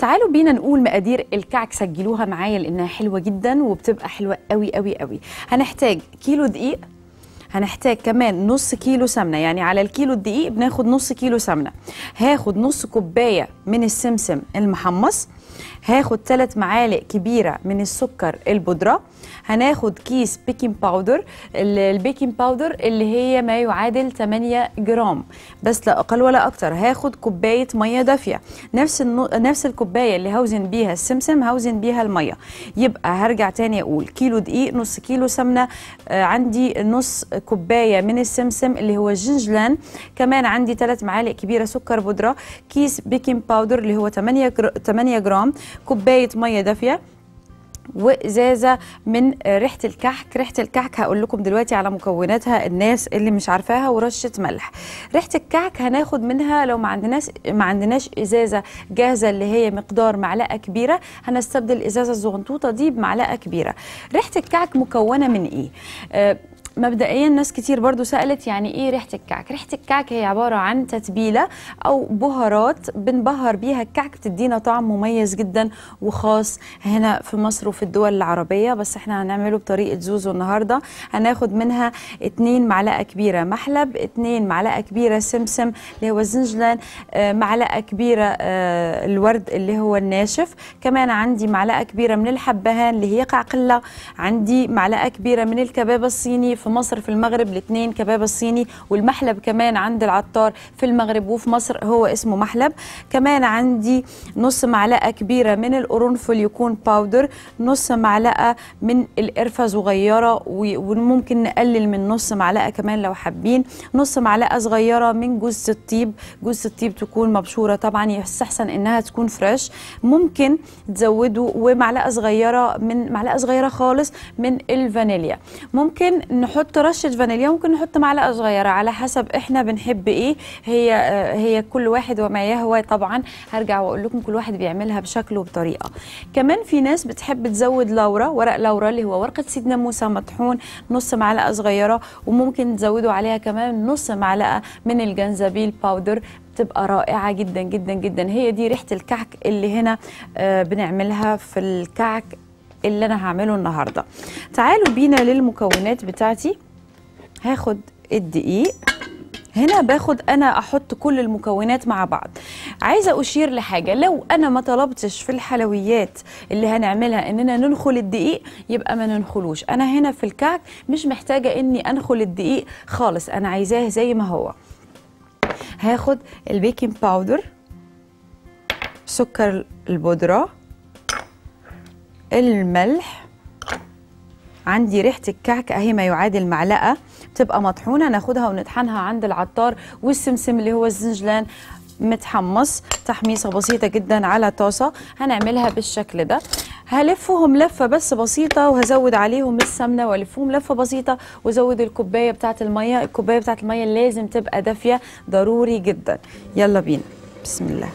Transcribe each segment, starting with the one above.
تعالوا بينا نقول مقادير الكعك سجلوها معايا لانها حلوه جدا وبتبقى حلوه قوي قوي قوي هنحتاج كيلو دقيق هنحتاج كمان نص كيلو سمنه يعني على الكيلو الدقيق بناخد نص كيلو سمنه هاخد نص كوبايه من السمسم المحمص هاخد ثلاث معالق كبيره من السكر البودره هناخد كيس بيكنج باودر البيكنج باودر اللي هي ما يعادل 8 جرام بس لا اقل ولا اكتر هاخد كوبايه ميه دافيه نفس النو... نفس الكوبايه اللي هوزن بيها السمسم هوزن بيها الميه يبقى هرجع تاني اقول كيلو دقيق نص كيلو سمنه آه عندي نص كوبايه من السمسم اللي هو الجنجلان كمان عندي ثلاث معالق كبيره سكر بودره كيس بيكنج باودر اللي هو 8 8 جرام طبعا كوبايه ميه دافيه وازازه من ريحه الكحك ريحه الكحك هقول لكم دلوقتي على مكوناتها الناس اللي مش عارفاها ورشه ملح ريحه الكحك هناخد منها لو ما عندناش ما عندناش ازازه جاهزه اللي هي مقدار معلقه كبيره هنستبدل ازازه الزغنطوطه دي بمعلقه كبيره ريحه الكحك مكونه من ايه آه مبدئيا ناس كتير برضو سألت يعني ايه ريحة الكعك ريحة الكعك هي عبارة عن تتبيلة او بهارات بنبهر بيها الكعك بتدينا طعم مميز جدا وخاص هنا في مصر وفي الدول العربية بس احنا هنعمله بطريقة زوزو النهاردة هناخد منها اتنين معلقة كبيرة محلب اتنين معلقة كبيرة سمسم اللي هو الزنجلان آه، معلقة كبيرة آه، الورد اللي هو الناشف كمان عندي معلقة كبيرة من الحبهان اللي هي قعقلة عندي معلقة كبيرة من الكباب الصيني في في مصر في المغرب الاثنين كباب الصيني والمحلب كمان عند العطار في المغرب وفي مصر هو اسمه محلب كمان عندي نص معلقه كبيره من القرنفل يكون باودر نص معلقه من القرفه صغيره وممكن نقلل من نص معلقه كمان لو حابين نص معلقه صغيره من جوز الطيب جوز الطيب تكون مبشوره طبعا يستحسن انها تكون فريش ممكن تزودوا ومعلقه صغيره من معلقه صغيره خالص من الفانيليا ممكن نحط رشه فانيليا ممكن نحط معلقه صغيره على حسب احنا بنحب ايه هي آه، هي كل واحد وما يهوى طبعا هرجع واقول لكم كل واحد بيعملها بشكله وبطريقه كمان في ناس بتحب تزود لورا ورق لورا اللي هو ورقه سيدنا موسى مطحون نص معلقه صغيره وممكن تزودوا عليها كمان نص معلقه من الجنزبيل باودر بتبقى رائعه جدا جدا جدا هي دي ريحه الكعك اللي هنا آه، بنعملها في الكعك اللي انا هعمله النهارده تعالوا بينا للمكونات بتاعتي هاخد الدقيق هنا باخد انا احط كل المكونات مع بعض عايزه اشير لحاجه لو انا ما طلبتش في الحلويات اللي هنعملها اننا ننخل الدقيق يبقى ما ننخلوش انا هنا في الكعك مش محتاجه اني انخل الدقيق خالص انا عايزاه زي ما هو هاخد البيكنج باودر سكر البودره الملح عندي ريحه الكعك اهي ما يعادل معلقه بتبقى مطحونه ناخدها ونطحنها عند العطار والسمسم اللي هو الزنجلان متحمص تحميصه بسيطه جدا على طاسه هنعملها بالشكل ده هلفهم لفه بس بسيطه وهزود عليهم السمنه والفهم لفه بسيطه وازود الكوبايه بتاعت الميه الكوبايه بتاعت الميه لازم تبقى دافيه ضروري جدا يلا بينا بسم الله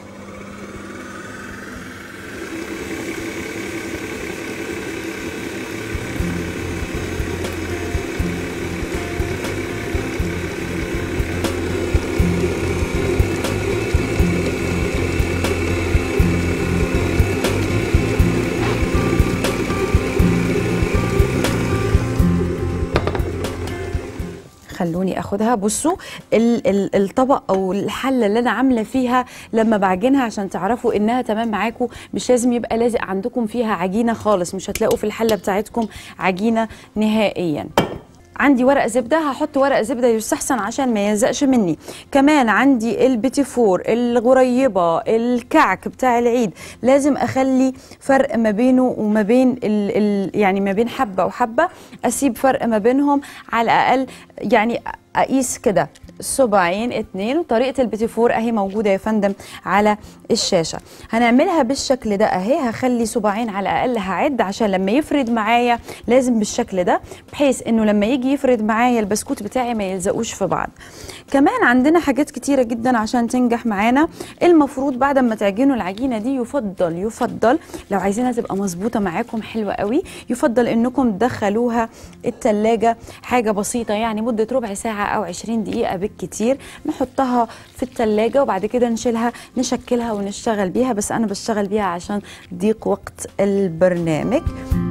خلوني اخدها بصوا الطبق او الحله اللي انا عامله فيها لما بعجنها عشان تعرفوا انها تمام معاكم مش لازم يبقى لازق عندكم فيها عجينه خالص مش هتلاقوا في الحله بتاعتكم عجينه نهائيا عندي ورق زبده هحط ورق زبده يستحسن عشان ما يلزقش مني كمان عندي البيتي فور الغريبه الكعك بتاع العيد لازم اخلي فرق ما بينه وما بين الـ الـ يعني ما بين حبه وحبه اسيب فرق ما بينهم على الاقل يعني اقيس كده سبعين اتنين وطريقه البيتي فور اهي موجوده يا فندم على الشاشه هنعملها بالشكل ده اهي هخلي سبعين على الاقل هعد عشان لما يفرد معايا لازم بالشكل ده بحيث انه لما يجي يفرد معايا البسكوت بتاعي ما يلزقوش في بعض كمان عندنا حاجات كتيره جدا عشان تنجح معانا المفروض بعد ما تعجنوا العجينه دي يفضل يفضل لو عايزينها تبقى مظبوطه معاكم حلوه قوي يفضل انكم تدخلوها التلاجة حاجه بسيطه يعني مده ربع ساعه او 20 دقيقه بالكتير نحطها في التلاجة وبعد كده نشيلها نشكلها ونشتغل بيها بس أنا بشتغل بيها عشان ضيق وقت البرنامج